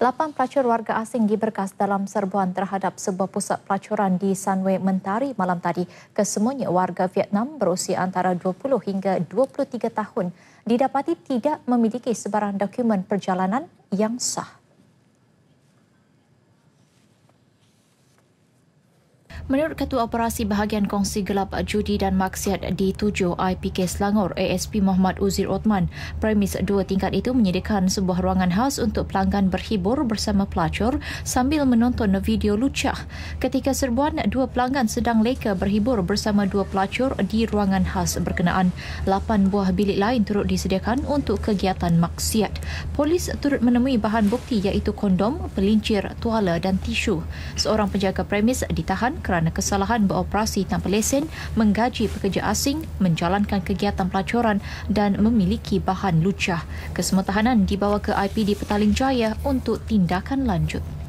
8 pelacur warga asing diberkas dalam serbuan terhadap sebuah pusat pelacuran di Sanwe Mentari malam tadi. Kesemuanya warga Vietnam berusia antara 20 hingga 23 tahun didapati tidak memiliki sebarang dokumen perjalanan yang sah. Menurut Ketua Operasi Bahagian Kongsi Gelap Judi dan Maksiat di 7 IPK Selangor, ASP Muhammad Uzir Othman, premis dua tingkat itu menyediakan sebuah ruangan khas untuk pelanggan berhibur bersama pelacur sambil menonton video lucah. Ketika serbuan, dua pelanggan sedang leka berhibur bersama dua pelacur di ruangan khas berkenaan. Lapan buah bilik lain turut disediakan untuk kegiatan maksiat. Polis turut menemui bahan bukti iaitu kondom, pelincir, tuala dan tisu. Seorang penjaga premis ditahan kerana kerana kesalahan beroperasi tanpa lesen, menggaji pekerja asing, menjalankan kegiatan pelacuran dan memiliki bahan lucah. Kesemua tahanan dibawa ke IPD Petaling Jaya untuk tindakan lanjut.